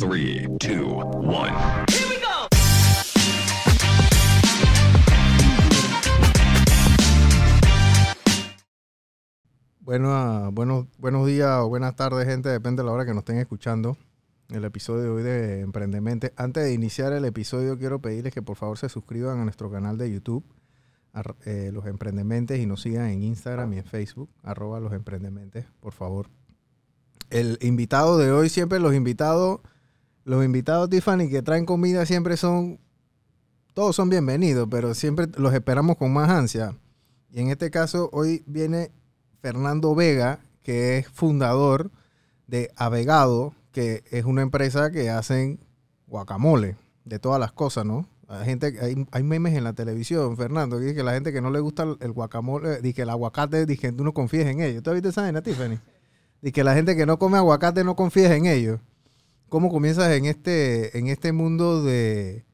3, 2, 1. Bueno, ah, buenos, buenos días o buenas tardes, gente. Depende de la hora que nos estén escuchando. El episodio de hoy de Emprendemente. Antes de iniciar el episodio, quiero pedirles que por favor se suscriban a nuestro canal de YouTube, eh, Los Emprendementes, y nos sigan en Instagram y en Facebook, arroba Los Emprendementes, por favor. El invitado de hoy, siempre los invitados los invitados Tiffany que traen comida siempre son, todos son bienvenidos, pero siempre los esperamos con más ansia. Y en este caso, hoy viene Fernando Vega, que es fundador de Avegado, que es una empresa que hacen guacamole de todas las cosas, ¿no? Hay, gente, hay, memes en la televisión, Fernando, que dice que la gente que no le gusta el guacamole, dice que el aguacate, dice que tú no en ellos. ¿Tú has visto esa Tiffany? Dice que la gente que no come aguacate no confíes en ellos cómo comienzas en este, en este mundo de,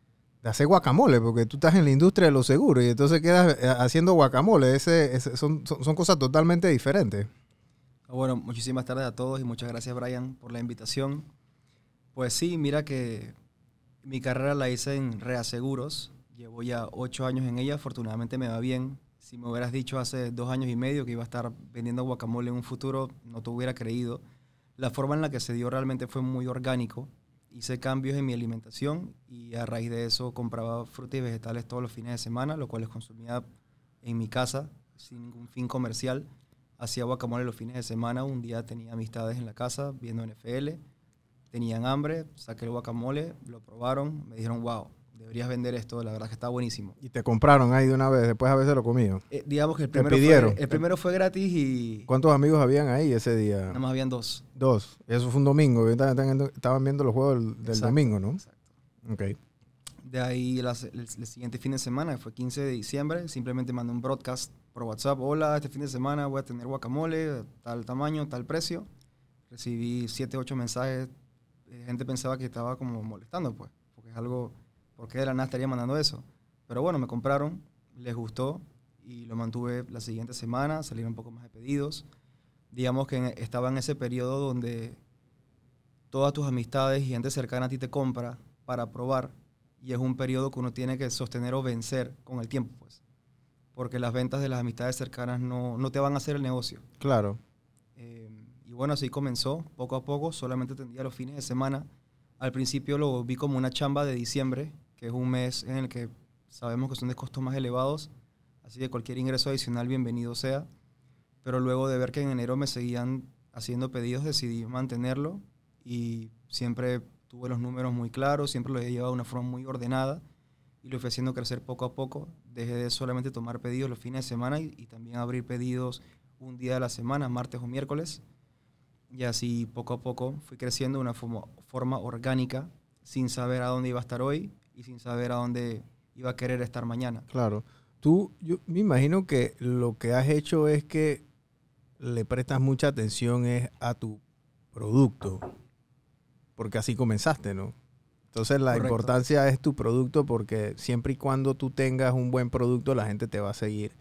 hacer guacamole, porque tú estás en la industria de los seguros y entonces quedas eh, haciendo guacamole. Ese, son, son, cosas totalmente diferentes. Bueno, muchísimas tardes a todos y muchas gracias, Brian, por la invitación. Pues sí, mira que mi carrera la hice en Reaseguros. Llevo ya ocho años en ella. Afortunadamente me va bien. Si me hubieras dicho hace dos años y medio que iba a estar vendiendo guacamole en un futuro, no te hubiera creído la forma en la que se dio realmente fue muy orgánico. Hice cambios en mi alimentación y a raíz de eso compraba frutas y vegetales todos los fines de semana, lo cual consumía en mi casa sin ningún fin comercial. Hacía guacamole los fines de semana, un día tenía amistades en la casa viendo NFL, tenían hambre, saqué el guacamole, lo probaron, me dijeron, wow, deberías vender esto, la verdad que está buenísimo. Y te compraron ahí de una vez, después a veces lo comido. Eh, digamos que el primero, Fue, el primero fue gratis y... ¿Cuántos amigos habían ahí ese día? Nada más habían dos. Dos. Eso fue un domingo, estaban viendo los juegos del, domingo, ¿no? Exacto. Ok. De ahí el, siguiente fin de semana, que fue 15 de diciembre, simplemente mandé un broadcast por WhatsApp. Hola, este fin de semana voy a tener guacamole, tal tamaño, tal precio. Recibí 7, 8 mensajes. Eh, gente pensaba que estaba como molestando, pues, porque es algo porque de la nada estaría mandando eso. Pero bueno, me compraron, les gustó y lo mantuve la siguiente semana, salieron un poco más de pedidos. Digamos que estaba en ese periodo donde todas tus amistades y gente cercana a ti te compra para probar y es un periodo que uno tiene que sostener o vencer con el tiempo, pues. Porque las ventas de las amistades cercanas no, te van a hacer el negocio. Claro. Eh, y bueno, así comenzó, poco a poco, solamente tendría los fines de semana. Al principio lo vi como una chamba de diciembre, que es un mes en el que sabemos que son de costos más elevados, así que cualquier ingreso adicional bienvenido sea. Pero luego de ver que en enero me seguían haciendo pedidos, decidí mantenerlo y siempre tuve los números muy claros, siempre los he llevado de una forma muy ordenada y lo fui haciendo crecer poco a poco. Dejé de solamente tomar pedidos los fines de semana y, también abrir pedidos un día de la semana, martes o miércoles. Y así poco a poco fui creciendo de una forma orgánica, sin saber a dónde iba a estar hoy, y sin saber a dónde iba a querer estar mañana. Claro. Tú, yo me imagino que lo que has hecho es que le prestas mucha atención es a tu producto, porque así comenzaste, ¿no? Entonces la importancia es tu producto porque siempre y cuando tú tengas un buen producto, la gente te va a seguir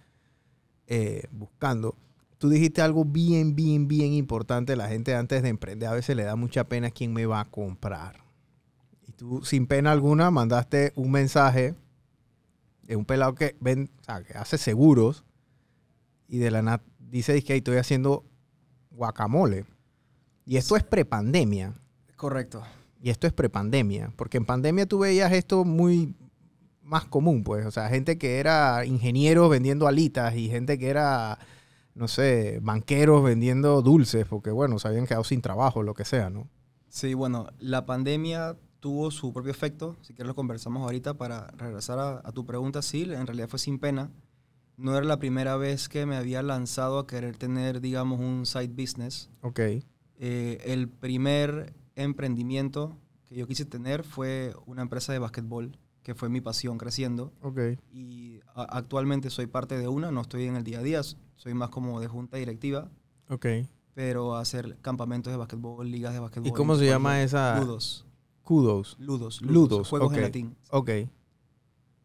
eh, buscando. Tú dijiste algo bien, bien, bien importante. La gente antes de emprender a veces le da mucha pena quién me va a comprar tú, sin pena alguna, mandaste un mensaje de un pelado que, hace seguros y de la nada dice que estoy haciendo guacamole. Y esto es prepandemia. Correcto. Y esto es prepandemia. Porque en pandemia tú veías esto muy más común, pues. O sea, gente que era ingeniero vendiendo alitas y gente que era, no sé, banqueros vendiendo dulces, porque bueno, se habían quedado sin trabajo, lo que sea, ¿no? Sí, bueno, la pandemia tuvo su propio efecto, si quieres lo conversamos ahorita para regresar a, tu pregunta, sí, en realidad fue sin pena. No era la primera vez que me había lanzado a querer tener, digamos, un side business. Ok. Eh, el primer emprendimiento que yo quise tener fue una empresa de básquetbol, que fue mi pasión creciendo. Ok. Y actualmente soy parte de una, no estoy en el día a día, soy más como de junta directiva. Ok. Pero hacer campamentos de básquetbol, ligas de básquetbol. ¿Y cómo se llama esa? Kudos. Ludos. Ludos. Ludos. Juegos en latín. Ok.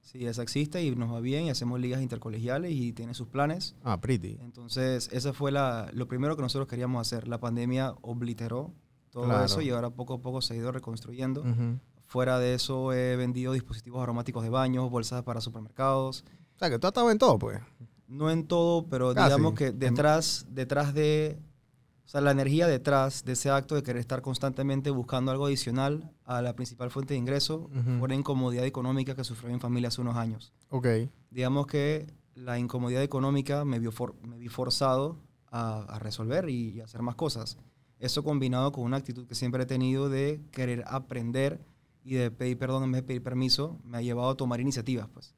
Sí, esa existe y nos va bien y hacemos ligas intercolegiales y tiene sus planes. Ah, pretty. Entonces, eso fue la, lo primero que nosotros queríamos hacer. La pandemia obliteró todo eso y ahora poco a poco se ha ido reconstruyendo. Fuera de eso he vendido dispositivos aromáticos de baños, bolsas para supermercados. O sea, que tú has estado en todo, pues. No en todo, pero digamos que detrás, detrás de o sea, la energía detrás de ese acto de querer estar constantemente buscando algo adicional a la principal fuente de ingreso fue una incomodidad económica que sufrió mi familia hace unos años. Ok. Digamos que la incomodidad económica me, vio me vi forzado a, resolver y, y, hacer más cosas. Eso combinado con una actitud que siempre he tenido de querer aprender y de pedir perdón en vez de pedir permiso, me ha llevado a tomar iniciativas, pues.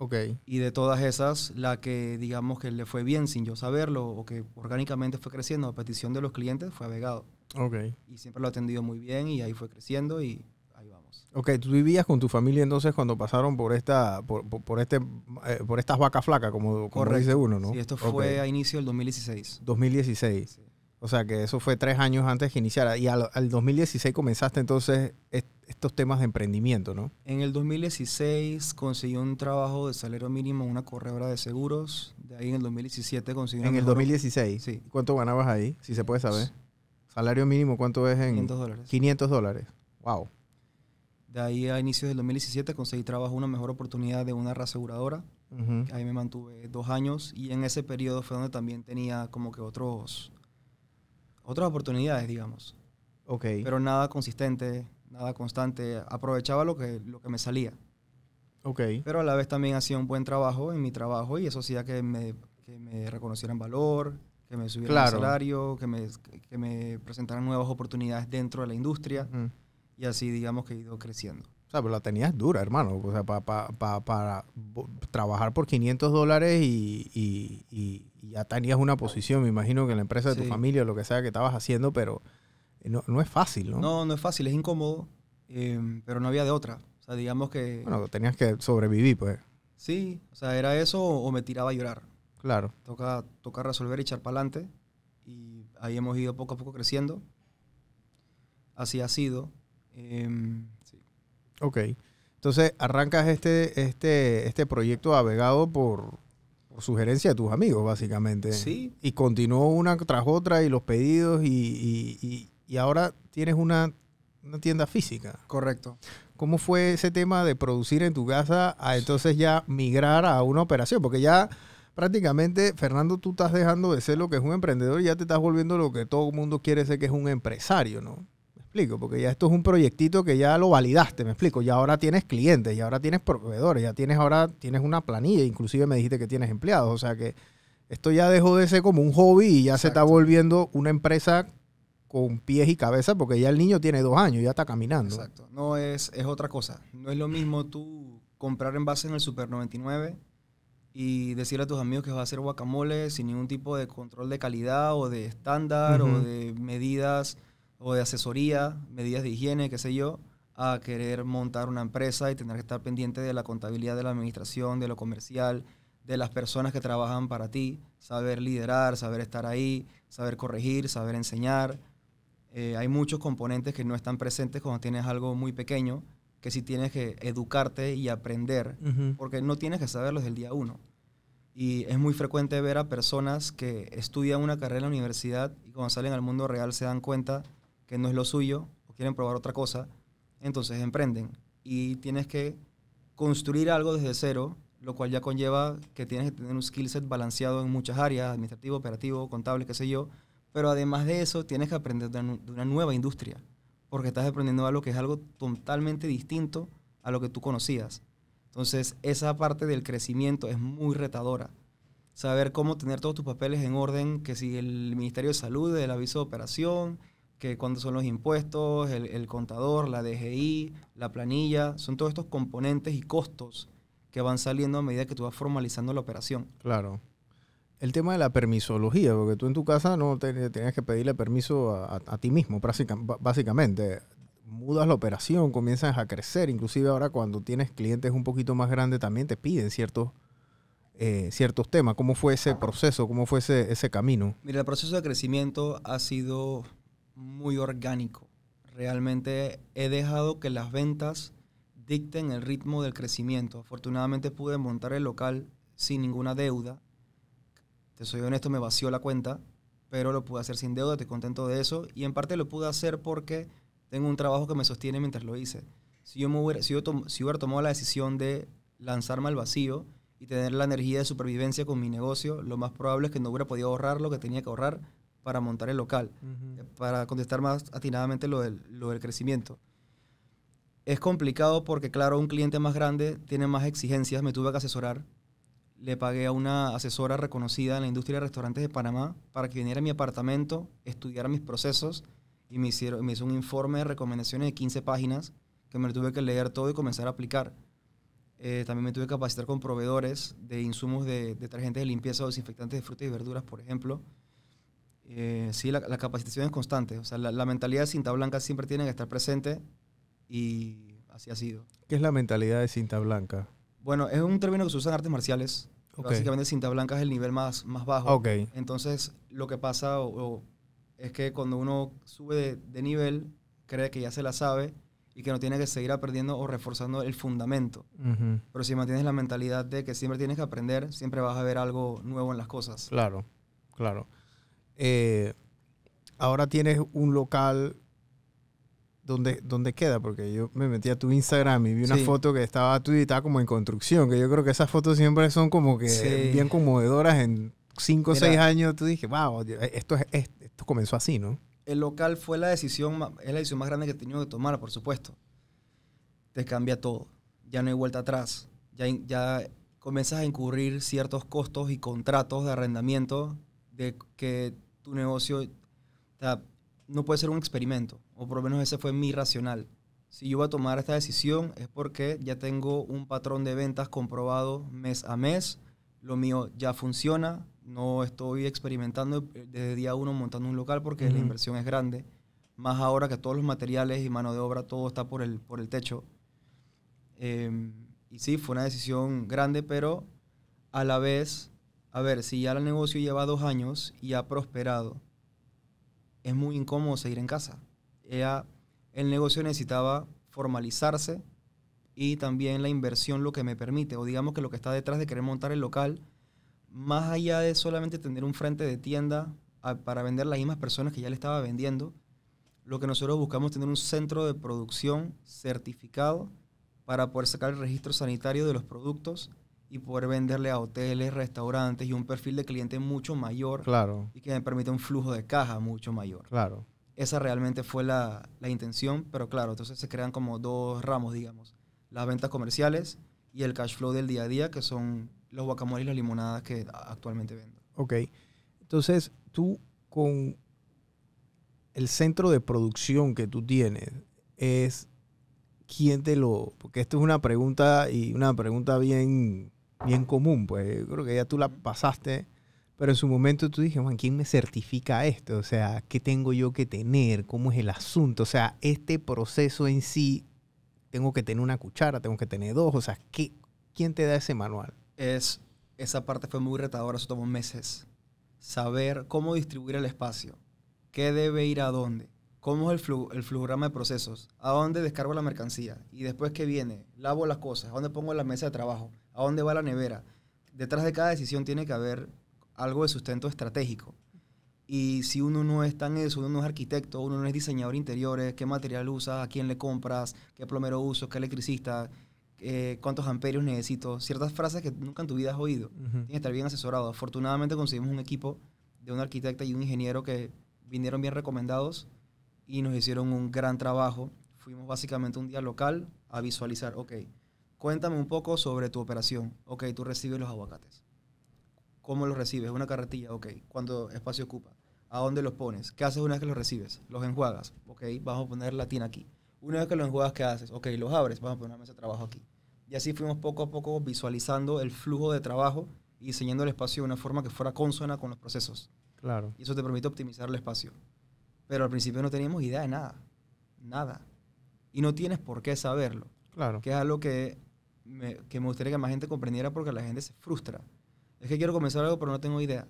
Ok. Y de todas esas, la que digamos que le fue bien sin yo saberlo o que orgánicamente fue creciendo a petición de los clientes fue a Vegado. Y siempre lo ha atendido muy bien y ahí fue creciendo y ahí vamos. Ok, tú vivías con tu familia entonces cuando pasaron por esta, por, por, este, eh, por estas vacas flacas, como, como dice uno, ¿no? Sí, esto fue a inicio del 2016. 2016. Sí. O sea que eso fue tres años antes que iniciara. Y al, 2016 comenzaste entonces estos temas de emprendimiento, ¿no? En el 2016 conseguí un trabajo de salario mínimo en una corredora de seguros. De ahí en el 2017 conseguí... En el 2016. Sí. ¿Cuánto ganabas ahí? Si se puede saber. Salario mínimo, ¿cuánto es en... 500 dólares. 500 dólares. Wow. De ahí a inicios del 2017 conseguí trabajo, una mejor oportunidad de una reaseguradora. Ahí me mantuve dos años y en ese periodo fue donde también tenía como que otros otras oportunidades, digamos. Ok. Pero nada consistente, nada constante. Aprovechaba lo que, lo que me salía. Ok. Pero a la vez también hacía un buen trabajo en mi trabajo y eso hacía que me, que me reconocieran valor, que me subieran el salario, que me, que me presentaran nuevas oportunidades dentro de la industria. Y así, digamos que he ido creciendo. O sea, pero la tenías dura, hermano. O sea, para trabajar por 500 dólares y, ya tenías una posición, me imagino, que en la empresa de tu familia o lo que sea que estabas haciendo, pero no, es fácil, ¿no? No, no es fácil, es incómodo, em, pero no había de otra. O sea, digamos que... Bueno, tenías que sobrevivir, pues. Sí, o sea, era eso o me tiraba a llorar. Claro. Toca, toca resolver y echar para adelante. Y ahí hemos ido poco a poco creciendo. Así ha sido. Em, Ok. Entonces, arrancas este, este, este proyecto navegado por, sugerencia de tus amigos, básicamente. Sí. Y continuó una tras otra y los pedidos y, y, y, ahora tienes una, una tienda física. Correcto. ¿Cómo fue ese tema de producir en tu casa a entonces ya migrar a una operación? Porque ya prácticamente, Fernando, tú estás dejando de ser lo que es un emprendedor y ya te estás volviendo lo que todo el mundo quiere ser, que es un empresario, ¿no? explico? Porque ya esto es un proyectito que ya lo validaste, me explico. Ya ahora tienes clientes, ya ahora tienes proveedores, ya tienes ahora tienes una planilla, inclusive me dijiste que tienes empleados, o sea que esto ya dejó de ser como un hobby y ya se está volviendo una empresa con pies y cabeza porque ya el niño tiene dos años, ya está caminando. Exacto. No es, es otra cosa. No es lo mismo tú comprar envases en el Super 99 y decirle a tus amigos que vas a hacer guacamole sin ningún tipo de control de calidad o de estándar o de medidas o de asesoría, medidas de higiene, qué sé yo, a querer montar una empresa y tener que estar pendiente de la contabilidad de la administración, de lo comercial, de las personas que trabajan para ti, saber liderar, saber estar ahí, saber corregir, saber enseñar. Eh, hay muchos componentes que no están presentes cuando tienes algo muy pequeño, que sí tienes que educarte y aprender, porque no tienes que saberlo desde el día uno. Y es muy frecuente ver a personas que estudian una carrera en la universidad y cuando salen al mundo real se dan cuenta que no es lo suyo o quieren probar otra cosa, entonces emprenden. Y tienes que construir algo desde cero, lo cual ya conlleva que tienes que tener un skill set balanceado en muchas áreas, administrativo, operativo, contable, qué sé yo. Pero además de eso, tienes que aprender de una nueva industria, porque estás aprendiendo algo que es algo totalmente distinto a lo que tú conocías. Entonces, esa parte del crecimiento es muy retadora. Saber cómo tener todos tus papeles en orden, que si el Ministerio de Salud, el aviso de operación, que cuando son los impuestos, el, contador, la DGI, la planilla, son todos estos componentes y costos que van saliendo a medida que tú vas formalizando la operación. Claro. El tema de la permisología, porque tú en tu casa no tenías que pedirle permiso a, ti mismo, básicamente. Mudas la operación, comienzas a crecer, inclusive ahora cuando tienes clientes un poquito más grandes también te piden ciertos eh, ciertos temas. ¿Cómo fue ese proceso? ¿Cómo fue ese, ese camino? Mira, el proceso de crecimiento ha sido muy orgánico. Realmente he dejado que las ventas dicten el ritmo del crecimiento. Afortunadamente pude montar el local sin ninguna deuda. Te soy honesto, me vació la cuenta, pero lo pude hacer sin deuda, estoy contento de eso. Y en parte lo pude hacer porque tengo un trabajo que me sostiene mientras lo hice. Si yo, hubiera, hubiera tomado la decisión de lanzarme al vacío y tener la energía de supervivencia con mi negocio, lo más probable es que no hubiera podido ahorrar lo que tenía que ahorrar para montar el local, eh, para contestar más atinadamente lo del, crecimiento. Es complicado porque, claro, un cliente más grande tiene más exigencias. Me tuve que asesorar. Le pagué a una asesora reconocida en la industria de restaurantes de Panamá para que viniera a mi apartamento, estudiara mis procesos y me, hicieron, me hizo un informe de recomendaciones de 15 páginas que me lo tuve que leer todo y comenzar a aplicar. Eh, también me tuve que capacitar con proveedores de insumos de, de detergentes de limpieza o desinfectantes de frutas y verduras, por ejemplo eh, sí, la, capacitación es constante. O sea, la, mentalidad de cinta blanca siempre tiene que estar presente y así ha sido. ¿Qué es la mentalidad de cinta blanca? Bueno, es un término que se usa en artes marciales. Básicamente cinta blanca es el nivel más, más bajo. Okay. Entonces, lo que pasa es que cuando uno sube de, nivel, cree que ya se la sabe y que no tiene que seguir aprendiendo o reforzando el fundamento. Pero si mantienes la mentalidad de que siempre tienes que aprender, siempre vas a ver algo nuevo en las cosas. Claro, claro. Eh, ahora tienes un local donde, donde queda, porque yo me metí a tu Instagram y vi una foto que estaba tú editada como en construcción, que yo creo que esas fotos siempre son como que bien conmovedoras en 5 o 6 años. Tú dije, wow, esto, es, esto comenzó así, ¿no? El local fue la decisión, es la decisión más grande que he tenido que tomar, por supuesto. Te cambia todo. Ya no hay vuelta atrás. Ya, ya comienzas a incurrir ciertos costos y contratos de arrendamiento de que tu negocio, no puede ser un experimento, o por lo menos ese fue mi racional. Si yo voy a tomar esta decisión es porque ya tengo un patrón de ventas comprobado mes a mes, lo mío ya funciona, no estoy experimentando eh, desde día uno montando un local porque la inversión es grande, más ahora que todos los materiales y mano de obra, todo está por el, por el techo. Em, y sí, fue una decisión grande, pero a la vez a ver, si ya el negocio lleva dos años y ha prosperado, es muy incómodo seguir en casa. el negocio necesitaba formalizarse y también la inversión lo que me permite, o digamos que lo que está detrás de querer montar el local, más allá de solamente tener un frente de tienda ah, para vender las mismas personas que ya le estaba vendiendo, lo que nosotros buscamos es tener un centro de producción certificado para poder sacar el registro sanitario de los productos y poder venderle a hoteles, restaurantes y un perfil de cliente mucho mayor. Claro. Y que me permite un flujo de caja mucho mayor. Claro. Esa realmente fue la, intención, pero claro, entonces se crean como dos ramos, digamos. Las ventas comerciales y el cash flow del día a día, que son los guacamoles y las limonadas que actualmente vendo. Ok. Entonces, tú con el centro de producción que tú tienes, es quién te lo... Porque esto es una pregunta y una pregunta bien bien común, pues creo que ya tú la pasaste, pero en su momento tú dijiste... Juan, ¿quién me certifica esto? O sea, ¿qué tengo yo que tener? ¿Cómo es el asunto? O sea, este proceso en sí, tengo que tener una cuchara, tengo que tener dos, o sea, ¿quién te da ese manual? Es, esa parte fue muy retadora, eso tomó meses. Saber cómo distribuir el espacio, qué debe ir a dónde, cómo es el, flu, el flujograma de procesos, a dónde descargo la mercancía y después qué viene, lavo las cosas, a dónde pongo la mesa de trabajo, ¿A dónde va la nevera? Detrás de cada decisión tiene que haber algo de sustento estratégico. Y si uno no es tan eso, uno no es arquitecto, uno no es diseñador interiores, qué material usas, a quién le compras, qué plomero uso, qué electricista, eh, cuántos amperios necesito, ciertas frases que nunca en tu vida has oído. tiene que estar bien asesorado. Afortunadamente conseguimos un equipo de un arquitecta y un ingeniero que vinieron bien recomendados y nos hicieron un gran trabajo. Fuimos básicamente un día local a visualizar, ok, Cuéntame un poco sobre tu operación. Ok, tú recibes los aguacates. ¿Cómo los recibes? Una carretilla, ok. ¿Cuánto espacio ocupa? ¿A dónde los pones? ¿Qué haces una vez que los recibes? Los enjuagas, ok. Vamos a poner la tina aquí. Una vez que los enjuagas, ¿qué haces? Ok, los abres, vamos a poner una mesa de trabajo aquí. Y así fuimos poco a poco visualizando el flujo de trabajo y diseñando el espacio de una forma que fuera consona con los procesos. Claro. Y eso te permite optimizar el espacio. Pero al principio no teníamos idea de nada. Nada. Y no tienes por qué saberlo. Claro. Que es algo que me, que me gustaría que más gente comprendiera porque la gente se frustra. Es que quiero comenzar algo pero no tengo idea.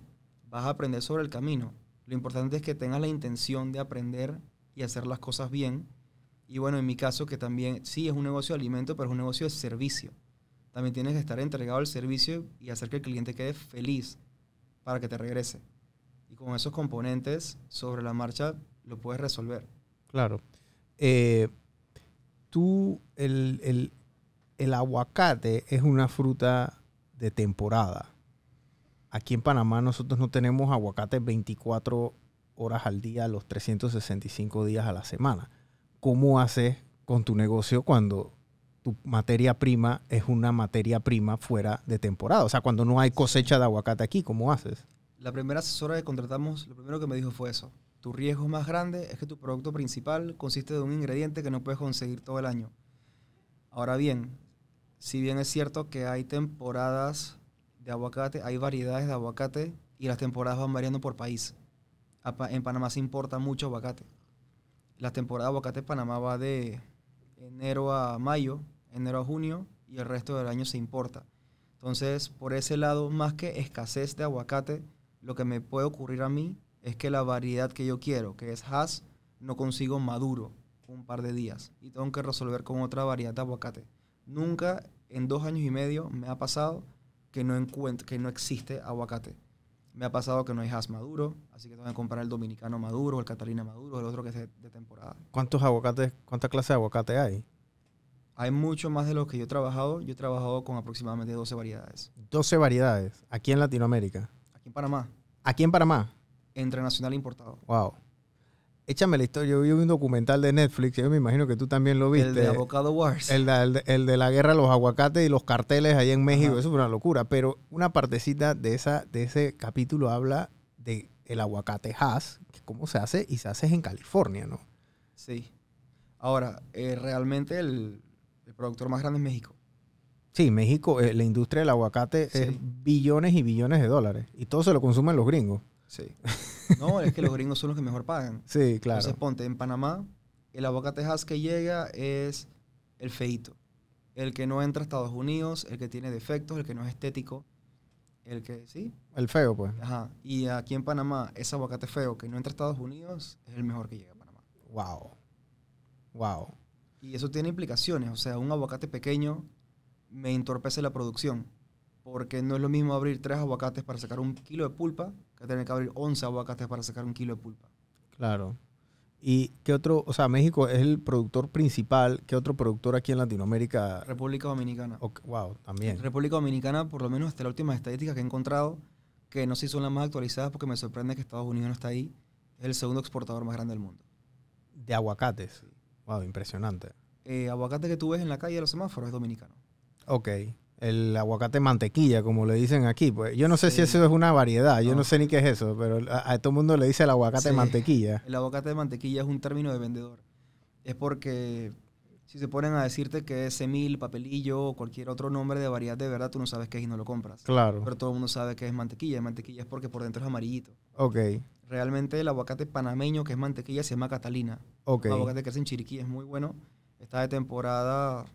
Vas a aprender sobre el camino. Lo importante es que tengas la intención de aprender y hacer las cosas bien. Y bueno, en mi caso que también sí es un negocio de alimento, pero es un negocio de servicio. También tienes que estar entregado al servicio y hacer que el cliente quede feliz para que te regrese. Y con esos componentes sobre la marcha lo puedes resolver. Claro. Eh, tú, el, el, el aguacate es una fruta de temporada. Aquí en Panamá nosotros no tenemos aguacate 24 horas al día, los 365 días a la semana. ¿Cómo haces con tu negocio cuando tu materia prima es una materia prima fuera de temporada? O sea, cuando no hay cosecha de aguacate aquí, ¿cómo haces? La primera asesora que contratamos, lo primero que me dijo fue eso. Tu riesgo más grande es que tu producto principal consiste de un ingrediente que no puedes conseguir todo el año. Ahora bien, si bien es cierto que hay temporadas de aguacate, hay variedades de aguacate y las temporadas van variando por país. En Panamá se importa mucho aguacate. La temporada de aguacate en Panamá va de enero a mayo, enero a junio y el resto del año se importa. Entonces, por ese lado, más que escasez de aguacate, lo que me puede ocurrir a mí es que la variedad que yo quiero, que es Hass, no consigo maduro un par de días y tengo que resolver con otra variedad de aguacate. Nunca en dos años y medio me ha pasado que no, que no existe aguacate. Me ha pasado que no hay has maduro, así que tengo que comprar el dominicano maduro, el catalina maduro, el otro que es de, temporada. ¿Cuántos aguacates, cuántas clases de aguacate hay? Hay mucho más de los que yo he trabajado. Yo he trabajado con aproximadamente 12 variedades. 12 variedades, aquí en Latinoamérica. Aquí en Panamá. Aquí en Panamá. Entre nacional e importado. Wow échame la historia. Yo vi un documental de Netflix, yo me imagino que tú también lo viste. El de Avocado Wars. El de, la guerra de los aguacates y los carteles ahí en México. Eso fue una locura. Pero una partecita de, esa, de ese capítulo habla de el aguacate Hass, que cómo se hace, y se hace en California, ¿no? Sí. Ahora, eh, realmente el, productor más grande es México. Sí, México, eh, la industria del aguacate es billones y billones de dólares. Y todo se lo consumen los gringos. Sí. No, es que los gringos son los que mejor pagan. Sí, claro. Entonces, ponte, en Panamá, el has que llega es el feito. El que no entra a Estados Unidos, el que tiene defectos, el que no es estético, el que, sí. El feo, pues. Ajá. Y aquí en Panamá, ese aguacate feo que no entra a Estados Unidos es el mejor que llega a Panamá. Wow. Wow. Y eso tiene implicaciones. O sea, un aguacate pequeño me entorpece la producción. Porque no es lo mismo abrir tres aguacates para sacar un kilo de pulpa que tener que abrir 11 aguacates para sacar un kilo de pulpa. Claro. ¿Y qué otro, o sea, México es el productor principal, qué otro productor aquí en Latinoamérica? República Dominicana. wow, también. República Dominicana, por lo menos hasta la última estadística que he encontrado, que no sé si son las más actualizadas porque me sorprende que Estados Unidos no está ahí, es el segundo exportador más grande del mundo. De aguacates. Wow, impresionante. Eh, aguacate que tú ves en la calle de los semáforos es dominicano. Ok el aguacate mantequilla, como le dicen aquí. Pues yo no sé si eso es una variedad, yo no. sé ni qué es eso, pero a, todo el mundo le dice el aguacate mantequilla. El aguacate de mantequilla es un término de vendedor. Es porque si se ponen a decirte que es semil, papelillo o cualquier otro nombre de variedad de verdad, tú no sabes qué es y no lo compras. Claro. Pero todo el mundo sabe que es mantequilla. Mantequilla es porque por dentro es amarillito. Ok. Realmente el aguacate panameño que es mantequilla se llama Catalina. Ok. El aguacate que es en Chiriquí es muy bueno. Está de temporada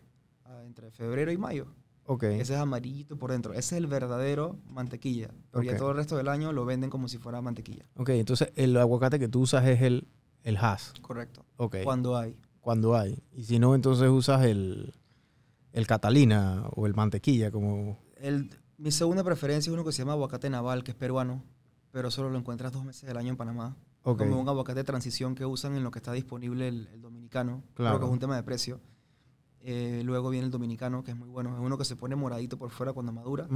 ah, entre febrero y mayo. Okay. Ese es amarillito por dentro. Ese es el verdadero mantequilla. Porque todo el resto del año lo venden como si fuera mantequilla. Ok, entonces el aguacate que tú usas es el, el Correcto. Ok. Cuando hay. Cuando hay. Y si no, entonces usas el, el Catalina o el mantequilla como... El, mi segunda preferencia es uno que se llama aguacate naval, que es peruano, pero solo lo encuentras dos meses del año en Panamá. Como un aguacate de transición que usan en lo que está disponible el, dominicano. Claro. que es un tema de precio. Eh, luego viene el dominicano, que es muy bueno. Es uno que se pone moradito por fuera cuando madura.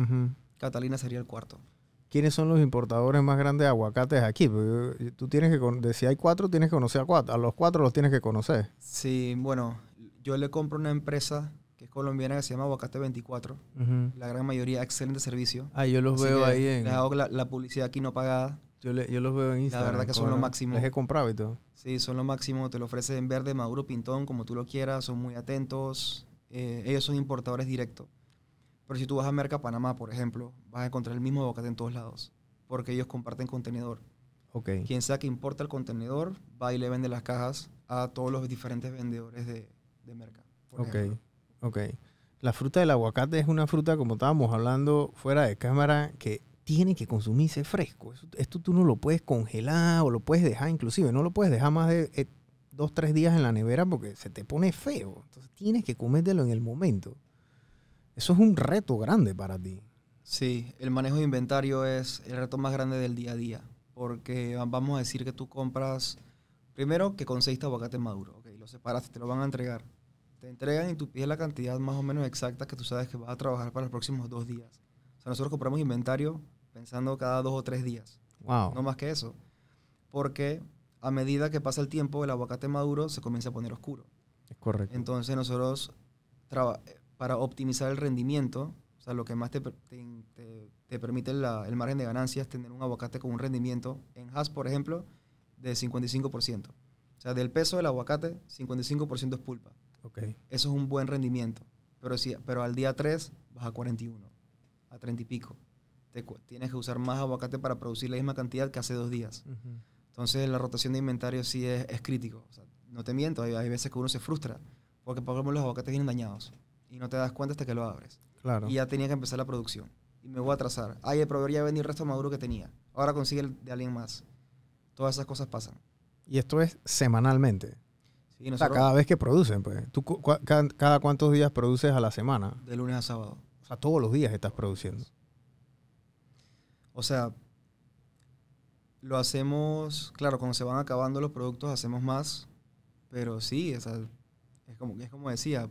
Catalina sería el cuarto. ¿Quiénes son los importadores más grandes de aguacates aquí? Pues, eh, tú tienes que, de si hay cuatro, tienes que conocer a cuatro. A los cuatro los tienes que conocer. Sí, bueno, yo le compro una empresa que es colombiana que se llama Aguacate 24. La gran mayoría, excelente servicio. Ah, yo los veo ahí en... la publicidad aquí no pagada. Yo, los veo en Instagram. La verdad que son lo máximo. Les he comprado y todo. Sí, son lo máximo. Te lo ofrecen verde, maduro, pintón, como tú lo quieras. Son muy atentos. Eh, ellos son importadores directos. Pero si tú vas a Merca Panamá, por ejemplo, vas a encontrar el mismo aguacate en todos lados. Porque ellos comparten contenedor. Okay. Quien sea que importa el contenedor, va y le vende las cajas a todos los diferentes vendedores de, de Merca. ok, ok. La fruta del aguacate es una fruta, como estábamos hablando fuera de cámara, que tiene que consumirse fresco. Esto tú no lo puedes congelar o lo puedes dejar, inclusive no lo puedes dejar más de eh, dos, tres días en la nevera porque se te pone feo. Entonces tienes que comértelo en el momento. Eso es un reto grande para ti. Sí, el manejo de inventario es el reto más grande del día a día. Porque vamos a decir que tú compras, primero que conseguiste aguacate maduro, okay, lo separaste, te lo van a entregar. Te entregan y tú pides la cantidad más o menos exacta que tú sabes que vas a trabajar para los próximos dos días. O sea, nosotros compramos inventario pensando cada dos o tres días. Wow. No más que eso. Porque a medida que pasa el tiempo, el aguacate maduro se comienza a poner oscuro. Es correcto. Entonces nosotros, para optimizar el rendimiento, o sea, lo que más te, permite el margen de ganancia es tener un aguacate con un rendimiento en hash, por ejemplo, de 55%. O sea, del peso del aguacate, 55% es pulpa. Okay. Eso es un buen rendimiento. Pero, si, pero al día 3 vas a 41, a 30 y pico tienes que usar más aguacate para producir la misma cantidad que hace dos días. Entonces la rotación de inventario sí es, crítico. no te miento, hay, veces que uno se frustra porque por ejemplo los aguacates vienen dañados y no te das cuenta hasta que lo abres. Claro. Y ya tenía que empezar la producción. Y me voy a atrasar. Ay, el proveedor ya vendió el resto maduro que tenía. Ahora consigue el de alguien más. Todas esas cosas pasan. Y esto es semanalmente. cada vez que producen, pues. ¿Tú cada, cada cuántos días produces a la semana? De lunes a sábado. O sea, todos los días estás produciendo. O sea, lo hacemos, claro, cuando se van acabando los productos hacemos más, pero sí, es, como, decía,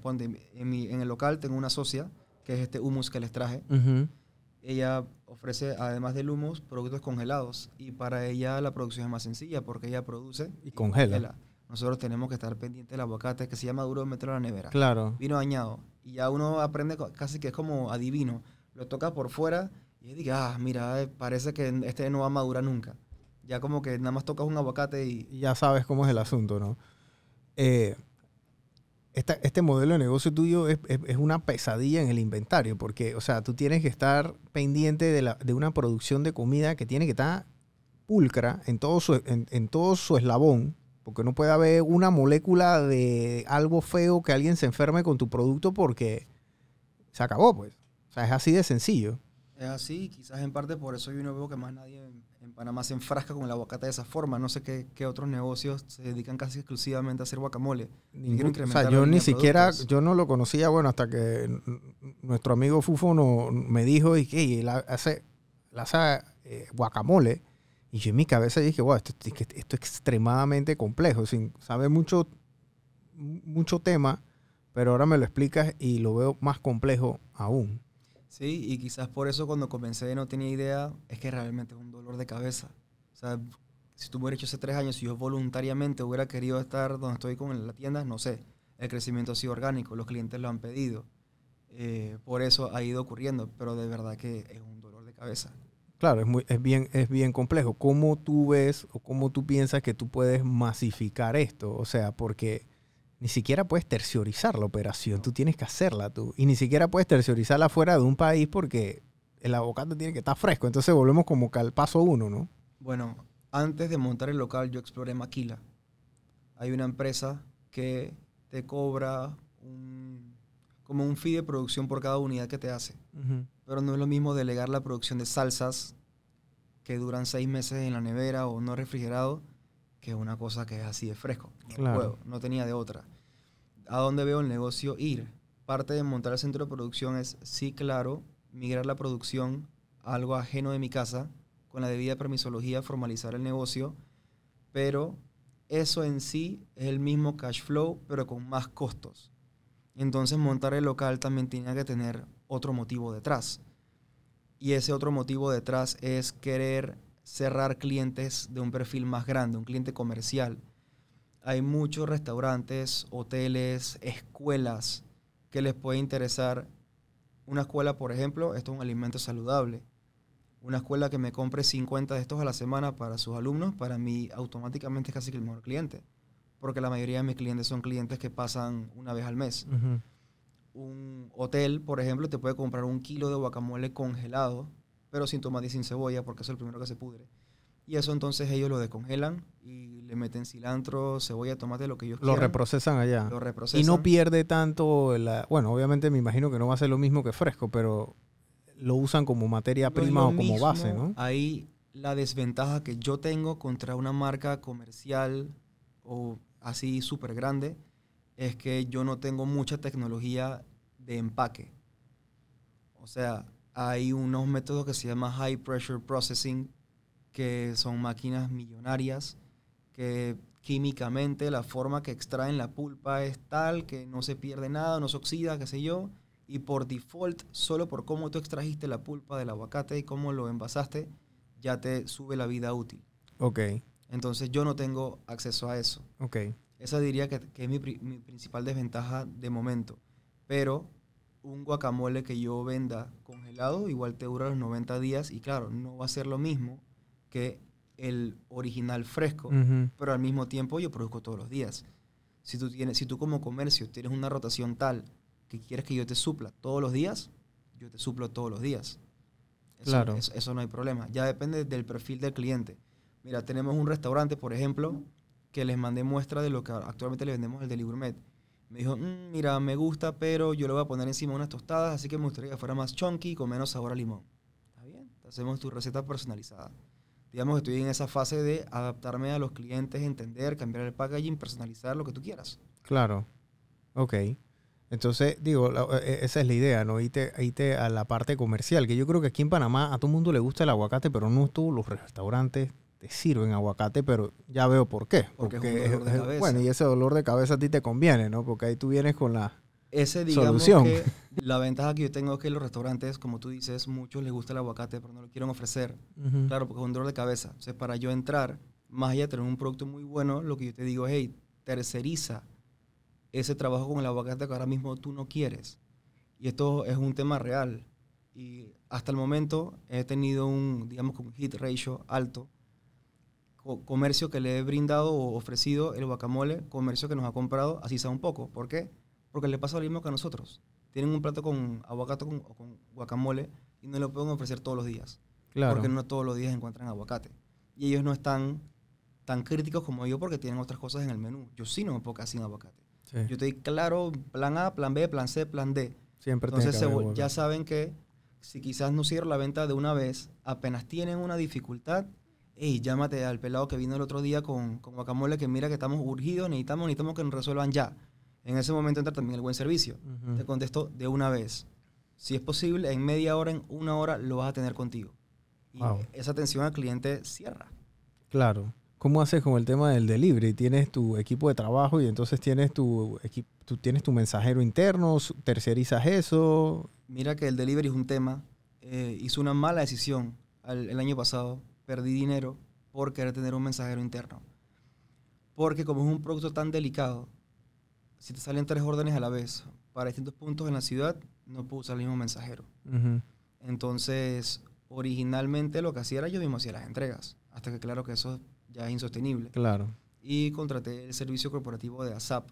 en, el local tengo una socia, que es este humus que les traje. Ella ofrece, además del humus, productos congelados. Y para ella la producción es más sencilla porque ella produce y, congela. Nosotros tenemos que estar pendientes del aguacate, que se llama duro de meterlo a la nevera. Claro. Vino dañado. Y ya uno aprende casi que es como adivino. Lo toca por fuera y dije, ah, mira, eh, parece que este no va a madurar nunca. Ya como que nada más tocas un aguacate y... ya sabes cómo es el asunto, ¿no? Eh, este modelo de negocio tuyo es, una pesadilla en el inventario, porque, o sea, tú tienes que estar pendiente de, una producción de comida que tiene que estar pulcra en todo en, en todo su eslabón, porque no puede haber una molécula de algo feo que alguien se enferme con tu producto porque se acabó, pues. O sea, es así de sencillo. Es así, quizás en parte por eso yo no veo que más nadie en, Panamá se enfrasca con el aguacate de esa forma. No sé qué, otros negocios se dedican casi exclusivamente a hacer guacamole. o sea, yo ni siquiera, yo no lo conocía, bueno, hasta que nuestro amigo Fufo no, me dijo, y que él hace, la hace eh, guacamole. Y yo en mi cabeza dije, wow, esto, es extremadamente complejo, sin, sabe mucho, mucho tema, pero ahora me lo explicas y lo veo más complejo aún. Sí, y quizás por eso cuando comencé no tenía idea, es que realmente es un dolor de cabeza. O sea, si tú me hubieras hecho hace tres años, si yo voluntariamente hubiera querido estar donde estoy con la tienda, no sé. El crecimiento ha sido orgánico, los clientes lo han pedido. Eh, por eso ha ido ocurriendo, pero de verdad que es un dolor de cabeza. Claro, es, muy, es, bien, es bien complejo. ¿Cómo tú ves o cómo tú piensas que tú puedes masificar esto? O sea, porque ni siquiera puedes terciorizar la operación, tú tienes que hacerla tú. Y ni siquiera puedes terciorizarla fuera de un país porque el abocado tiene que estar fresco. Entonces volvemos como al paso uno, ¿no? Bueno, antes de montar el local yo exploré Maquila. Hay una empresa que te cobra como un fee de producción por cada unidad que te hace. Pero no es lo mismo delegar la producción de salsas que duran seis meses en la nevera o no refrigerado que es una cosa que es así de fresco. No tenía de otra. ¿A dónde veo el negocio ir? Parte de montar el centro de producción es, sí, claro, migrar la producción a algo ajeno de mi casa, con la debida permisología, formalizar el negocio, pero eso en sí es el mismo cash flow, pero con más costos. Entonces montar el local también tenía que tener otro motivo detrás. Y ese otro motivo detrás es querer cerrar clientes de un perfil más grande, un cliente comercial. Hay muchos restaurantes, hoteles, escuelas que les puede interesar. Una escuela, por ejemplo, esto es un alimento saludable. Una escuela que me compre 50 de estos a la semana para sus alumnos, para mí automáticamente es casi que el mejor cliente, porque la mayoría de mis clientes son clientes que pasan una vez al mes. Un hotel, por ejemplo, te puede comprar un kilo de guacamole congelado pero sin tomate y sin cebolla, porque es el primero que se pudre. Y eso entonces ellos lo descongelan y le meten cilantro, cebolla, tomate, lo que ellos lo quieran. Lo reprocesan allá. Lo reprocesan. Y no pierde tanto la... Bueno, obviamente me imagino que no va a ser lo mismo que fresco, pero lo usan como materia prima o como base, ¿no? Ahí la desventaja que yo tengo contra una marca comercial o así súper grande es que yo no tengo mucha tecnología de empaque. O sea, hay unos métodos que se llama High Pressure Processing, que son máquinas millonarias, que químicamente la forma que extraen la pulpa es tal que no se pierde nada, no se oxida, qué sé yo, y por default, solo por cómo tú extrajiste la pulpa del aguacate y cómo lo envasaste, ya te sube la vida útil. Ok. Entonces yo no tengo acceso a eso. Ok. Esa diría que, que es mi, mi, principal desventaja de momento. Pero un guacamole que yo venda congelado igual te dura los 90 días y claro, no va a ser lo mismo que el original fresco, pero al mismo tiempo yo produzco todos los días. Si tú, tienes, si tú como comercio tienes una rotación tal que quieres que yo te supla todos los días, yo te suplo todos los días. claro. Eso, no hay problema. Ya depende del perfil del cliente. Mira, tenemos un restaurante, por ejemplo, que les mandé muestra de lo que actualmente le vendemos el Deli me dijo, mm, mira, me gusta, pero yo le voy a poner encima unas tostadas, así que me gustaría que fuera más chunky con menos sabor a limón. Está bien, hacemos tu receta personalizada. Digamos que estoy en esa fase de adaptarme a los clientes, entender, cambiar el packaging, personalizar lo que tú quieras. Claro. Ok. Entonces, digo, e, e, esa es la idea, ¿no? Irte, irte, a la parte comercial, que yo creo que aquí en Panamá a todo el mundo le gusta el aguacate, pero no tú, los restaurantes te sirven aguacate, pero ya veo por qué. Porque, es un dolor de cabeza. Bueno, y ese dolor de cabeza a ti te conviene, ¿no? Porque ahí tú vienes con la ese, digamos solución. Que la ventaja que yo tengo es que los restaurantes, como tú dices, muchos les gusta el aguacate, pero no lo quieren ofrecer. Claro, porque es un dolor de cabeza. O sea, para yo entrar, más allá de tener un producto muy bueno, lo que yo te digo es, hey, terceriza ese trabajo con el aguacate que ahora mismo tú no quieres. Y esto es un tema real. Y hasta el momento he tenido un, digamos, un hit ratio alto comercio que le he brindado o ofrecido el guacamole, comercio que nos ha comprado, así sea un poco. ¿Por qué? Porque le pasa lo mismo que a nosotros. Tienen un plato con aguacate o con guacamole y no lo pueden ofrecer todos los días. Claro. Porque no todos los días encuentran aguacate. Y ellos no están tan críticos como yo porque tienen otras cosas en el menú. Yo sí no me puedo quedar sin aguacate. Yo estoy claro, plan A, plan B, plan C, plan D. Siempre Entonces ya saben que si quizás no cierro la venta de una vez, apenas tienen una dificultad, y llámate al pelado que vino el otro día con, con guacamole, que mira que estamos urgidos, necesitamos, necesitamos que nos resuelvan ya. En ese momento entra también el buen servicio. Te contesto de una vez. Si es posible, en media hora, en una hora, lo vas a tener contigo. Y esa atención al cliente cierra. Claro. ¿Cómo haces con el tema del delivery? ¿Tienes tu equipo de trabajo y entonces tienes tu, tienes tu mensajero interno? ¿Tercerizas eso? Mira que el delivery es un tema. Eh, hizo una mala decisión el año pasado perdí dinero por querer tener un mensajero interno. Porque como es un producto tan delicado, si te salen tres órdenes a la vez para distintos puntos en la ciudad, no puedo usar el mismo mensajero. Entonces, originalmente lo que hacía era yo mismo hacía las entregas, hasta que claro que eso ya es insostenible. Claro. Y contraté el servicio corporativo de ASAP,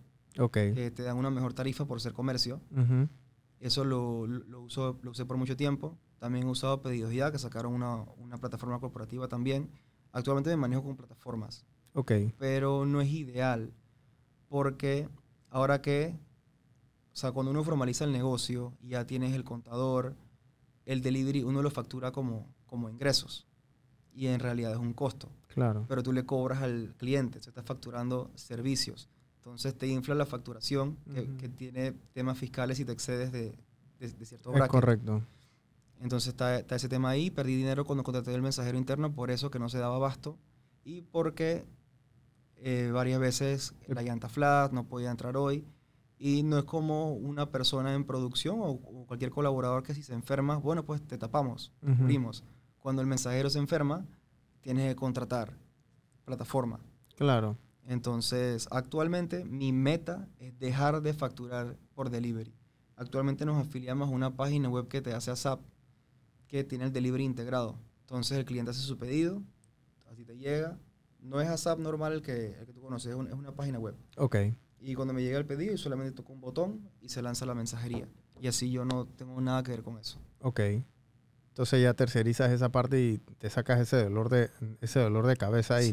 que te dan una mejor tarifa por ser comercio. Eso lo usé por mucho tiempo. También he usado Pedidos Ya, que sacaron una, plataforma corporativa también. Actualmente me manejo con plataformas. Ok. Pero no es ideal, porque ahora que, o sea, cuando uno formaliza el negocio, y ya tienes el contador, el delivery, uno lo factura como, como ingresos. Y en realidad es un costo. Claro. Pero tú le cobras al cliente, se está facturando servicios. Entonces te infla la facturación que, tiene temas fiscales y te excedes de, cierto bracket. Es correcto. Entonces está, ese tema ahí. Perdí dinero cuando contraté el mensajero interno, por eso que no se daba abasto y porque eh, varias veces la llanta flat no podía entrar hoy. Y no es como una persona en producción o, cualquier colaborador que si se enferma, bueno, pues te tapamos, cubrimos. Cuando el mensajero se enferma, tienes que contratar plataforma. Claro. Entonces, actualmente mi meta es dejar de facturar por delivery. Actualmente nos afiliamos a una página web que te hace a SAP, que tiene el delivery integrado. Entonces el cliente hace su pedido, así te llega. No es WhatsApp normal el que, el que tú conoces, es, una página web. Ok. Y cuando me llega el pedido, solamente toco un botón y se lanza la mensajería. Y así yo no tengo nada que ver con eso. Ok. Entonces ya tercerizas esa parte y te sacas ese dolor de, ese dolor de cabeza ahí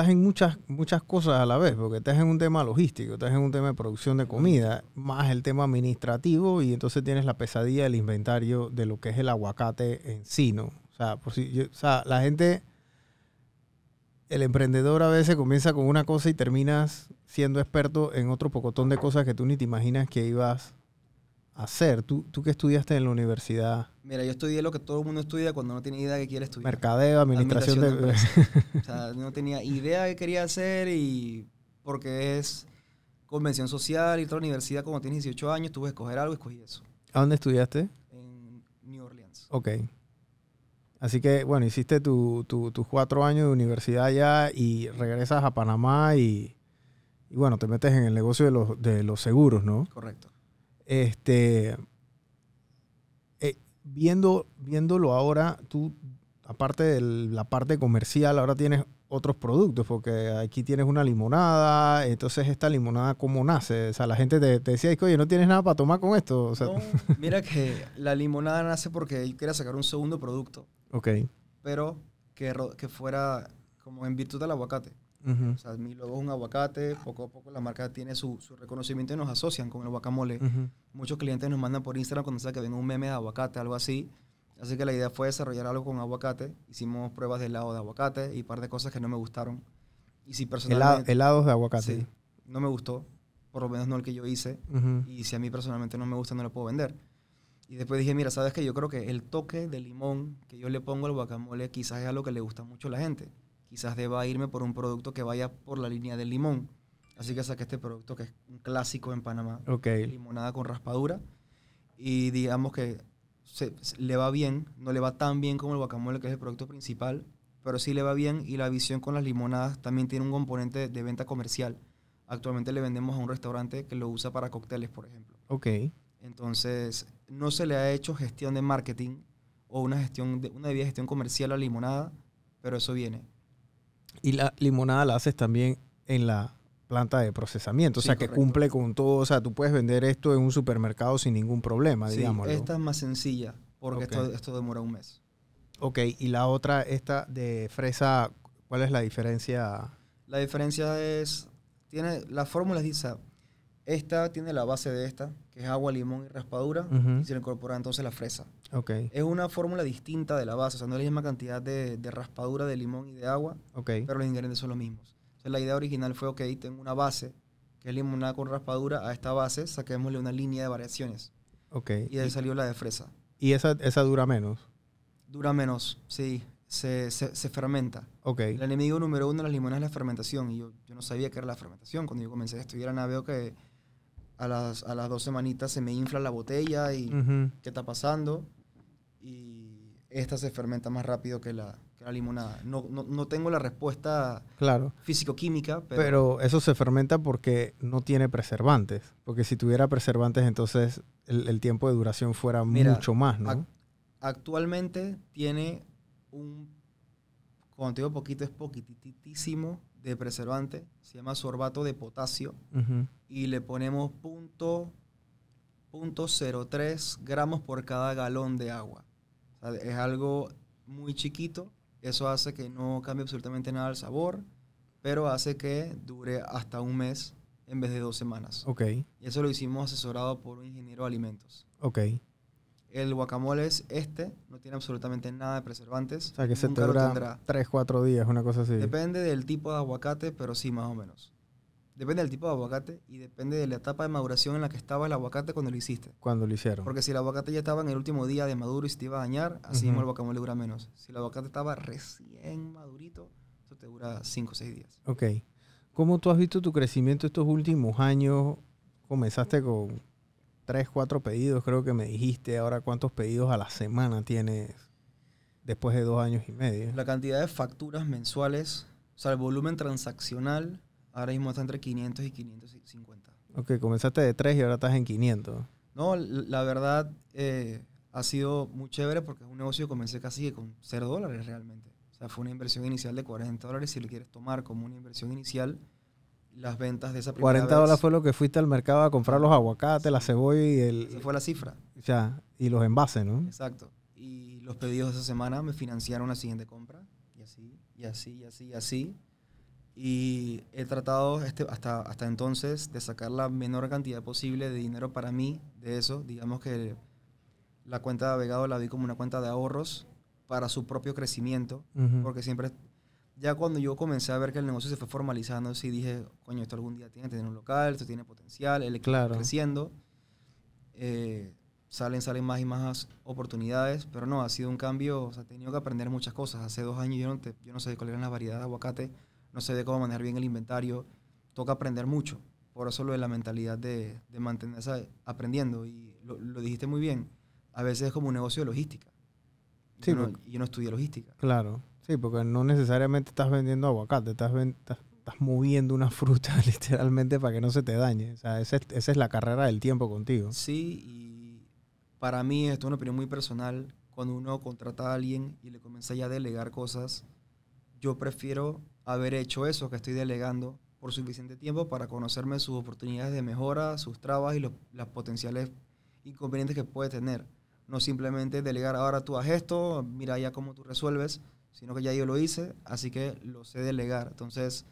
estás en muchas, muchas cosas a la vez, porque estás en un tema logístico, estás en un tema de producción de comida, más el tema administrativo y entonces tienes la pesadilla del inventario de lo que es el aguacate en sí, ¿no? O sea, por si o sea la gente, el emprendedor a veces comienza con una cosa y terminas siendo experto en otro pocotón de cosas que tú ni te imaginas que ibas a hacer. ¿Tú, tú que estudiaste en la universidad? Mira, yo estudié lo que todo el mundo estudia cuando no tiene idea de qué quiere estudiar. Mercadeo, administración, de... o sea, no tenía idea de qué quería hacer y porque es convención social ir a la universidad, como tienes 18 años, tuve que escoger algo y escogí eso. ¿A dónde estudiaste? En New Orleans. Ok. Así que, bueno, hiciste tus cuatro años de universidad ya y regresas a Panamá y, y, bueno, te metes en el negocio de los, de los seguros, ¿no? Correcto. Este, viendo, viéndolo ahora, tú, aparte de la parte comercial, ahora tienes otros productos, porque aquí tienes una limonada, entonces esta limonada, ¿cómo nace? O sea, la gente te, decía, oye, no tienes nada para tomar con esto. mira que la limonada nace porque él quería sacar un segundo producto. Ok. Pero que fuera como en virtud del aguacate. O sea, mi logo es un aguacate, poco a poco la marca tiene su, reconocimiento y nos asocian con el guacamole. Muchos clientes nos mandan por Instagram cuando saben que ven un meme de aguacate, algo así. Así que la idea fue desarrollar algo con aguacate. Hicimos pruebas de helado de aguacate y un par de cosas que no me gustaron. Y si personalmente... helados de aguacate. no me gustó, por lo menos no el que yo hice. Y si a mí personalmente no me gusta, no lo puedo vender. Y después dije, mira, ¿sabes que Yo creo que el toque de limón que yo le pongo al guacamole quizás es algo que le gusta mucho a la gente quizás deba irme por un producto que vaya por la línea del limón. Así que saqué este producto que es un clásico en Panamá. Ok. Limonada con raspadura. Y digamos que se, le va bien, no le va tan bien como el guacamole, que es el producto principal, pero sí le va bien. Y la visión con las limonadas también tiene un componente de, venta comercial. Actualmente le vendemos a un restaurante que lo usa para cócteles, por ejemplo. Ok. Entonces, no se le ha hecho gestión de marketing o una gestión de, una debida gestión comercial a limonada, pero eso viene. Y la limonada la haces también en la planta de procesamiento, o sea, que cumple con todo, o sea, tú puedes vender esto en un supermercado sin ningún problema, digamos. Esta es más sencilla, porque esto, demora un mes. Ok, y la otra, esta de fresa, ¿cuál es la diferencia? La diferencia es, tiene, la fórmula dice, esta tiene la base de esta, que es agua, limón y raspadura, y se le incorpora entonces la fresa. Okay. Es una fórmula distinta de la base, o sea, no es la misma cantidad de, raspadura de limón y de agua, okay. pero los ingredientes son los mismos. la idea original fue, ok, tengo una base, que es limonada con raspadura, a esta base saquémosle una línea de variaciones. Okay. Y de ahí salió la de fresa. ¿Y esa, esa dura menos? Dura menos, sí. Se, se, fermenta. Okay. El enemigo número uno de las limonadas es la fermentación. Y yo, yo no sabía qué era la fermentación. Cuando yo comencé a estudiar nada veo que a las, a las dos semanitas se me infla la botella y qué está pasando y esta se fermenta más rápido que la, limonada. No, no, no, tengo la respuesta claro. físico-química. Pero... eso se fermenta porque no tiene preservantes. Porque si tuviera preservantes, entonces el, tiempo de duración fuera mucho más, ¿no? actualmente tiene un, cuando poquito, es poquititísimo de preservante. Se llama sorbato de potasio. Y le ponemos punto, punto 03 gramos por cada galón de agua es algo muy chiquito, eso hace que no cambie absolutamente nada el sabor, pero hace que dure hasta un mes en vez de dos semanas. Ok. Y eso lo hicimos asesorado por un ingeniero de alimentos. Ok. El guacamole es este, no tiene absolutamente nada de preservantes. O sea, que se te 3, días, una cosa así. Depende del tipo de aguacate, pero sí, más o menos. Depende del tipo de aguacate y depende de la etapa de maduración en la que estaba el aguacate cuando lo hiciste. Cuando lo hicieron. Porque si el aguacate ya estaba en el último día de maduro y se te iba a dañar, así mismo el guacamole dura menos. Si el aguacate estaba recién madurito, eso te dura 5 o 6 días. Ok. ¿Cómo tú has visto tu crecimiento estos últimos años? Comenzaste con 3, 4 pedidos, creo que me dijiste. Ahora, ¿cuántos pedidos a la semana tienes después de 2 años y medio? La cantidad de facturas mensuales, o sea, el volumen transaccional Ahora mismo está entre 500 y 550. Ok, comenzaste de 3 y ahora estás en 500. No, la verdad eh, ha sido muy chévere porque es un negocio que comencé casi con 0 dólares realmente. O sea, fue una inversión inicial de 40 dólares si lo quieres tomar como una inversión inicial las ventas de esa primera 40 dólares fue lo que fuiste al mercado a comprar los aguacates, la cebolla y el... Esa fue la cifra. O sea, y los envases, ¿no? Exacto. Y los pedidos de esa semana me financiaron la siguiente compra. Y así, y así, y así, y así y he tratado este, hasta, hasta entonces de sacar la menor cantidad posible de dinero para mí de eso. Digamos que la cuenta de Avegado la vi como una cuenta de ahorros para su propio crecimiento, porque siempre, ya cuando yo comencé a ver que el negocio se fue formalizando, sí dije, coño, esto algún día tiene que tener un local, esto tiene potencial, él creciendo, eh, salen, salen más y más oportunidades, pero no, ha sido un cambio, o sea, he tenido que aprender muchas cosas. Hace dos años yo no, sé yo no sabía variedad variedad de aguacate, no sé de cómo manejar bien el inventario, toca aprender mucho. Por eso lo de la mentalidad de, mantenerse aprendiendo. Y lo, dijiste muy bien, a veces es como un negocio de logística. Sí, yo, no, porque, logística. Claro, sí, porque no necesariamente estás vendiendo aguacate, estás, estás, moviendo una fruta literalmente para que no se te dañe. O sea, esa es, esa es la carrera del tiempo contigo. Sí, y para mí, esto es una opinión muy personal, cuando uno contrata a alguien y le comienza ya a delegar cosas, yo prefiero haber hecho eso que estoy delegando por suficiente tiempo para conocerme sus oportunidades de mejora, sus trabas y los, las potenciales inconvenientes que puede tener. No simplemente delegar ahora tú haz esto, mira ya cómo tú resuelves, sino que ya yo lo hice, así que lo sé delegar. Entonces,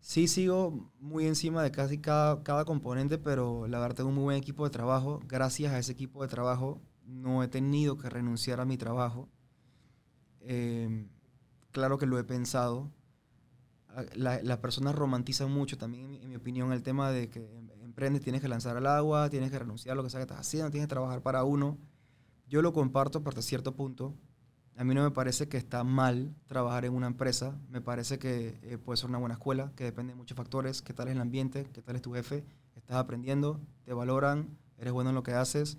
sí sigo muy encima de casi cada, cada componente, pero la verdad tengo un muy buen equipo de trabajo. Gracias a ese equipo de trabajo no he tenido que renunciar a mi trabajo. Eh, claro que lo he pensado, las personas romantizan mucho también, en mi, opinión, el tema de que em, emprendes, tienes que lanzar al agua, tienes que renunciar a lo que sea que estás haciendo, tienes que trabajar para uno. Yo lo comparto hasta cierto punto. A mí no me parece que está mal trabajar en una empresa. Me parece que eh, puede ser una buena escuela, que depende de muchos factores. ¿Qué tal es el ambiente? ¿Qué tal es tu jefe? ¿Estás aprendiendo? ¿Te valoran? ¿Eres bueno en lo que haces?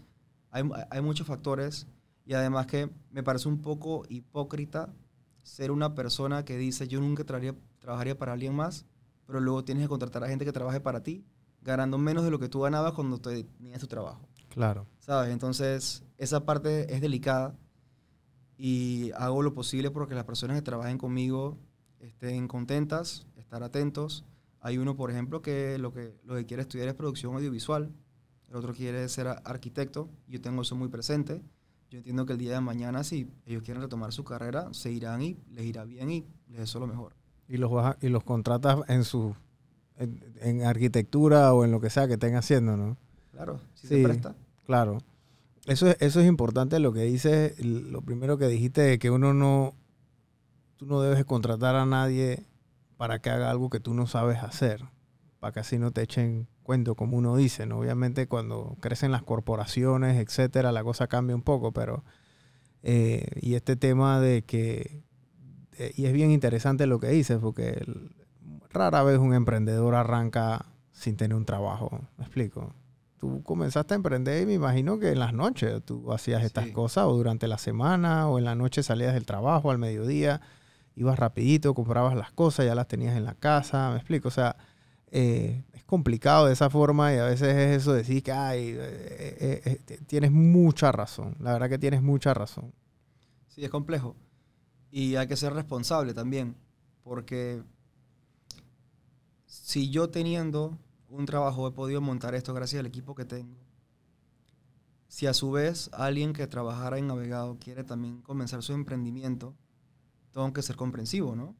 Hay, hay muchos factores. Y además que me parece un poco hipócrita ser una persona que dice yo nunca trabajaría, para alguien más, pero luego tienes que contratar a gente que trabaje para ti, ganando menos de lo que tú ganabas cuando te tenías tu trabajo. Claro. ¿Sabes? Entonces, esa parte es delicada y hago lo posible porque las personas que trabajen conmigo estén contentas, estar atentos. Hay uno, por ejemplo, que lo que, lo que quiere estudiar es producción audiovisual, el otro quiere ser arquitecto, yo tengo eso muy presente yo entiendo que el día de mañana, si ellos quieren retomar su carrera, se irán y les irá bien y les es lo mejor. Y los, y los contratas en su en, arquitectura o en lo que sea que estén haciendo, ¿no? Claro, si sí, se presta. Claro. Eso es, eso es importante lo que dices, lo primero que dijiste es que uno no, tú no debes contratar a nadie para que haga algo que tú no sabes hacer, para que así no te echen cuento, como uno dice, Obviamente cuando crecen las corporaciones, etcétera, la cosa cambia un poco, pero... Eh, y este tema de que... Eh, y es bien interesante lo que dices, porque rara vez un emprendedor arranca sin tener un trabajo, ¿me explico? Tú comenzaste a emprender y me imagino que en las noches tú hacías estas cosas o durante la semana o en la noche salías del trabajo al mediodía, ibas rapidito, comprabas las cosas, ya las tenías en la casa, ¿me explico? O sea, eh, es complicado de esa forma y a veces es eso decir que ay, eh, eh, tienes mucha razón, la verdad que tienes mucha razón. Sí, es complejo. Y hay que ser responsable también, porque si yo teniendo un trabajo he podido montar esto gracias al equipo que tengo, si a su vez alguien que trabajara en navegado quiere también comenzar su emprendimiento, tengo que ser comprensivo, ¿no?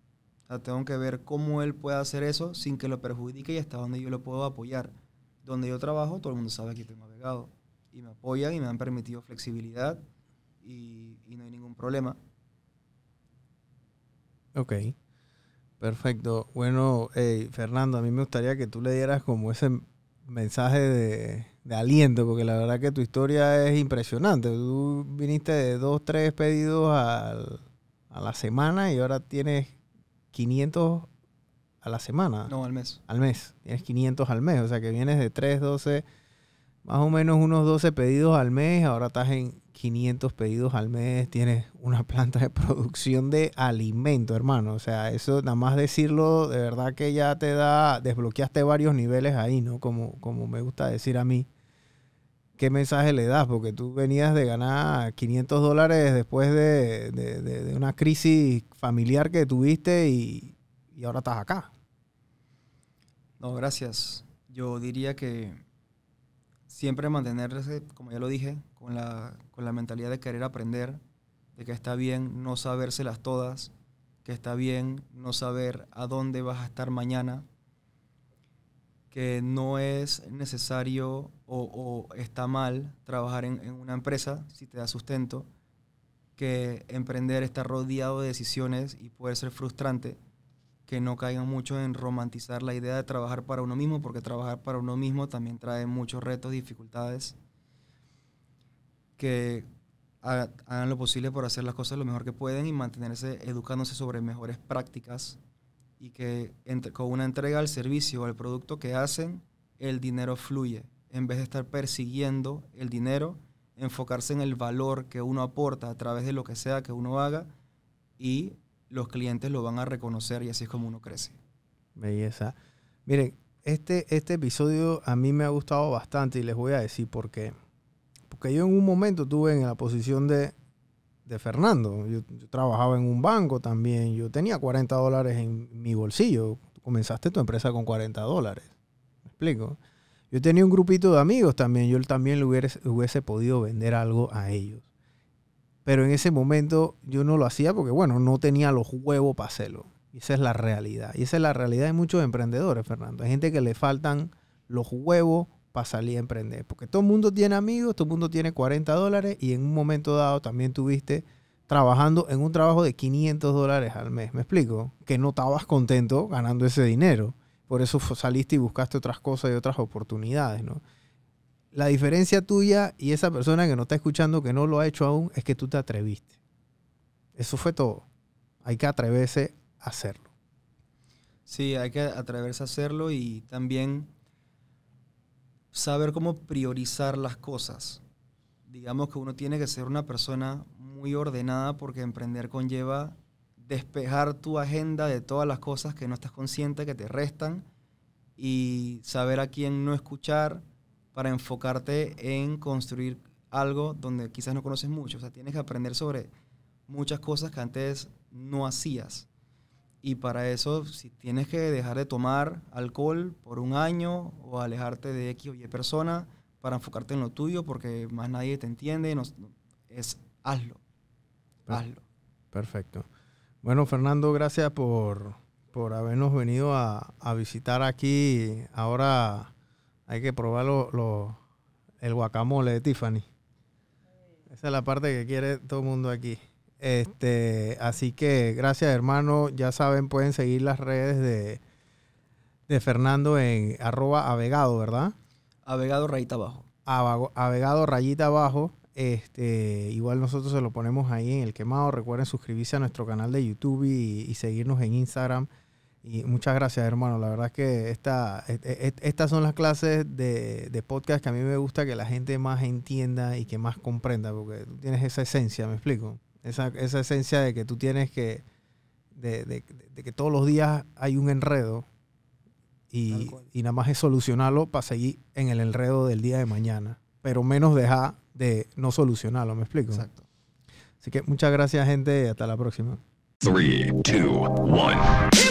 tengo que ver cómo él puede hacer eso sin que lo perjudique y hasta donde yo lo puedo apoyar. Donde yo trabajo, todo el mundo sabe que tengo abogado y me apoyan y me han permitido flexibilidad y, no hay ningún problema. Ok, perfecto. Bueno, Fernando, a mí me gustaría que tú le dieras como ese mensaje de, aliento, porque la verdad que tu historia es impresionante. Tú viniste de dos, tres pedidos a la semana y ahora tienes 500 a la semana. No, al mes. Al mes. Tienes 500 al mes. O sea que vienes de 3, 12, más o menos unos 12 pedidos al mes. Ahora estás en 500 pedidos al mes. Tienes una planta de producción de alimento, hermano. O sea, eso nada más decirlo, de verdad que ya te da, desbloqueaste varios niveles ahí, ¿no? Como, como me gusta decir a mí qué mensaje le das, porque tú venías de ganar 500 dólares después de, una crisis familiar que tuviste y, ahora estás acá. No, gracias. Yo diría que siempre mantenerse, como ya lo dije, con la, con la, mentalidad de querer aprender, de que está bien no sabérselas todas, que está bien no saber a dónde vas a estar mañana, que no es necesario o, está mal trabajar en, una empresa si te da sustento, que emprender está rodeado de decisiones y puede ser frustrante, que no caigan mucho en romantizar la idea de trabajar para uno mismo, porque trabajar para uno mismo también trae muchos retos, dificultades, que hagan lo posible por hacer las cosas lo mejor que pueden y mantenerse educándose sobre mejores prácticas y que con una entrega al servicio o al producto que hacen, el dinero fluye en vez de estar persiguiendo el dinero, enfocarse en el valor que uno aporta a través de lo que sea que uno haga y los clientes lo van a reconocer y así es como uno crece. Belleza. Miren, este, este episodio a mí me ha gustado bastante y les voy a decir por qué. Porque yo en un momento tuve en la posición de, de Fernando. Yo, trabajaba en un banco también. Yo tenía 40 dólares en mi bolsillo. comenzaste tu empresa con 40 dólares. ¿Me explico? Yo tenía un grupito de amigos también, yo también le hubiese, podido vender algo a ellos. Pero en ese momento yo no lo hacía porque, bueno, no tenía los huevos para hacerlo. Y esa es la realidad. Y esa es la realidad de muchos emprendedores, Fernando. Hay gente que le faltan los huevos para salir a emprender. Porque todo el mundo tiene amigos, todo el mundo tiene 40 dólares y en un momento dado también tuviste trabajando en un trabajo de 500 dólares al mes. ¿Me explico? Que no estabas contento ganando ese dinero por eso saliste y buscaste otras cosas y otras oportunidades, ¿no? La diferencia tuya y esa persona que no está escuchando, que no lo ha hecho aún, es que tú te atreviste. Eso fue todo. Hay que atreverse a hacerlo. Sí, hay que atreverse a hacerlo y también saber cómo priorizar las cosas. Digamos que uno tiene que ser una persona muy ordenada porque emprender conlleva despejar tu agenda de todas las cosas que no estás consciente que te restan y saber a quién no escuchar para enfocarte en construir algo donde quizás no conoces mucho. O sea, tienes que aprender sobre muchas cosas que antes no hacías. Y para eso, si tienes que dejar de tomar alcohol por un año o alejarte de X o Y persona para enfocarte en lo tuyo porque más nadie te entiende, es hazlo. Hazlo. Perfecto. Bueno, Fernando, gracias por, por habernos venido a, visitar aquí. Ahora hay que probar el guacamole de Tiffany. Esa es la parte que quiere todo el mundo aquí. Este, así que gracias hermano. Ya saben, pueden seguir las redes de, de Fernando en arroba avegado, ¿verdad? Avegado rayita abajo. Avegado rayita abajo. Este, igual nosotros se lo ponemos ahí en el quemado. Recuerden suscribirse a nuestro canal de YouTube y, seguirnos en Instagram. Y muchas gracias, hermano. La verdad es que e, e, e, estas son las clases de, podcast que a mí me gusta que la gente más entienda y que más comprenda, porque tú tienes esa esencia, me explico. Esa, esa esencia de que tú tienes que, de, que todos los días hay un enredo y, y nada más es solucionarlo para seguir en el enredo del día de mañana, pero menos dejar de no solucionarlo, ¿me explico? Exacto. Así que muchas gracias, gente. Hasta la próxima. 3, 2, 1.